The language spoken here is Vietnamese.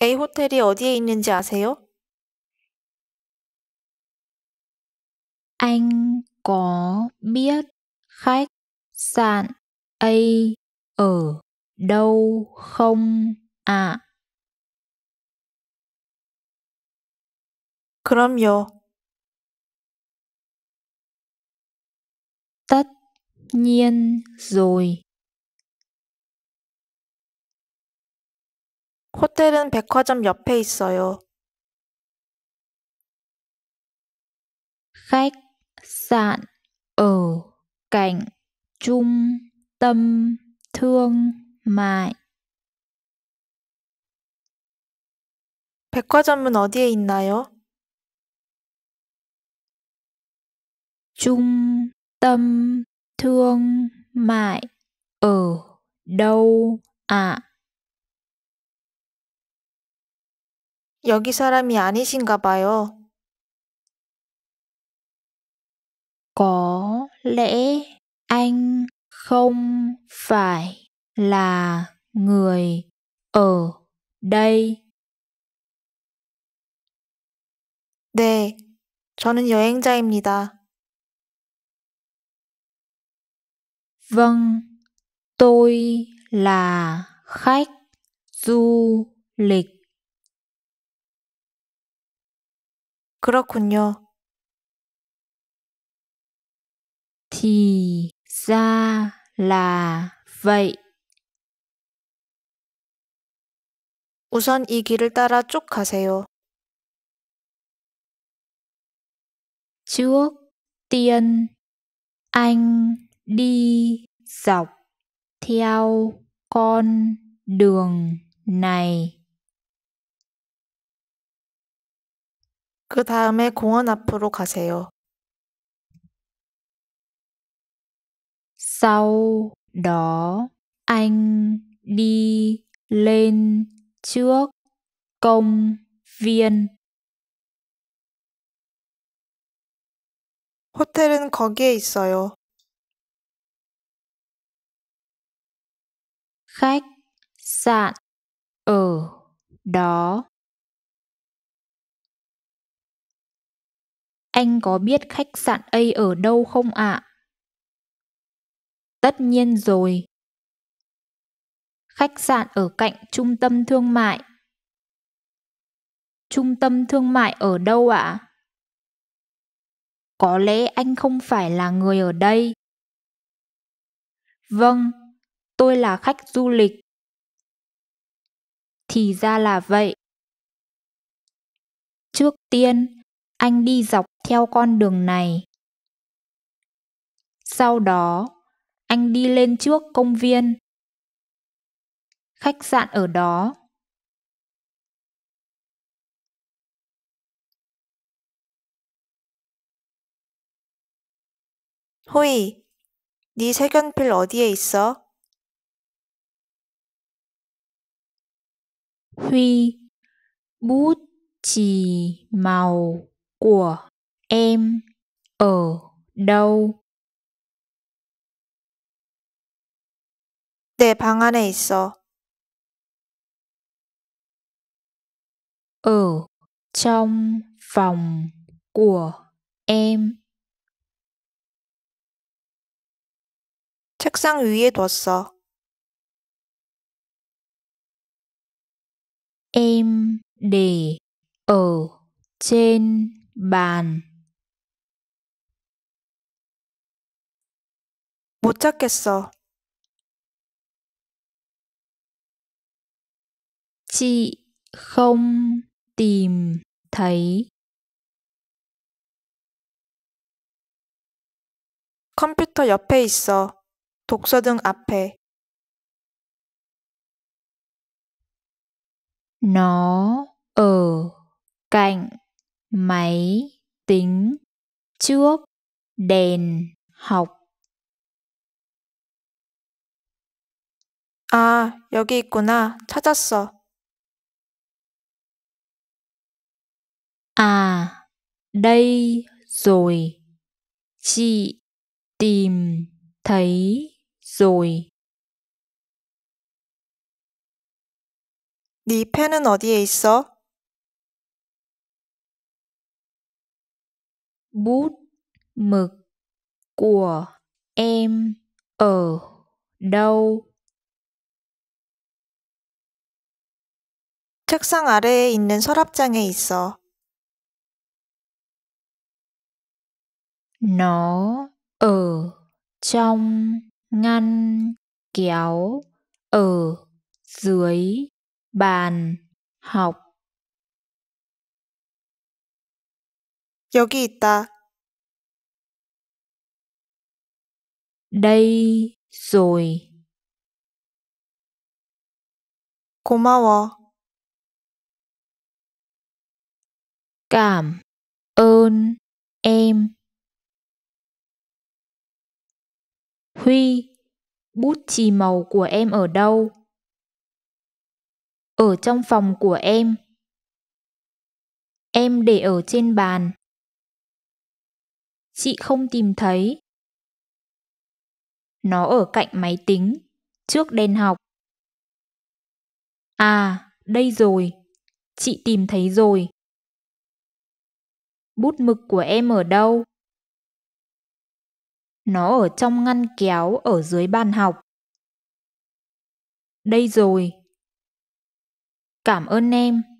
A 호텔이 어디에 있는지 아세요? Anh có biết khách sạn A ở đâu không ạ? À? 그럼요. Tất nhiên rồi. 호텔은 백화점 옆에 있어요. khách sạn ở cạnh trung tâm thương mại. 백화점은 어디에 있나요? Trung tâm thương mại ở đâu ạ? À? 여기 사람이 아니신가 봐요. Có lẽ anh không phải là người ở đây. 네, 저는 여행자입니다. Vâng, tôi là khách du lịch. 그렇군요. Thì ra là vậy. 우선 이 길을 따라 쭉 가세요. Trước tiên, anh đi dọc theo con đường này. 그 다음에 공원 앞으로 가세요. Sau đó anh đi lên trước công viên. 호텔은 거기에 있어요. Khách sạn ở đó Anh có biết khách sạn ấy ở đâu không ạ? À? Tất nhiên rồi. Khách sạn ở cạnh trung tâm thương mại. Trung tâm thương mại ở đâu ạ? À? Có lẽ anh không phải là người ở đây. Vâng, tôi là khách du lịch. Thì ra là vậy. Trước tiên, anh đi dọc theo con đường này. Sau đó, anh đi lên trước công viên. Khách sạn ở đó. 호이, 네 색연필 어디에 있어? Huy, bút, chì, màu của em ở đâu? 내방 안에 있어. ở trong phòng của em. 책상 위에 뒀어. Em để ở trên bàn 못 찾겠어. Chị không tìm thấy 컴퓨터 옆에 있어. 독서등 앞에. Nó ở cạnh máy tính trước đèn học 아, 여기 있구나. 찾았어. À, đây rồi. Chị tìm thấy rồi. 네 펜은 어디에 있어? bút mực của em ở đâu? 책상 아래에 있는 서랍장에 있어. Nó ở trong ngăn kéo ở dưới bàn học. 여기 있다. đây rồi. 고마워. cảm ơn em. Huy, bút chì màu của em ở đâu? Ở trong phòng của em. Em để ở trên bàn chị không tìm thấy. Nó ở cạnh máy tính, trước đèn học. À, đây rồi. Chị tìm thấy rồi. Bút mực của em ở đâu? Nó ở trong ngăn kéo ở dưới bàn học. Đây rồi. Cảm ơn em.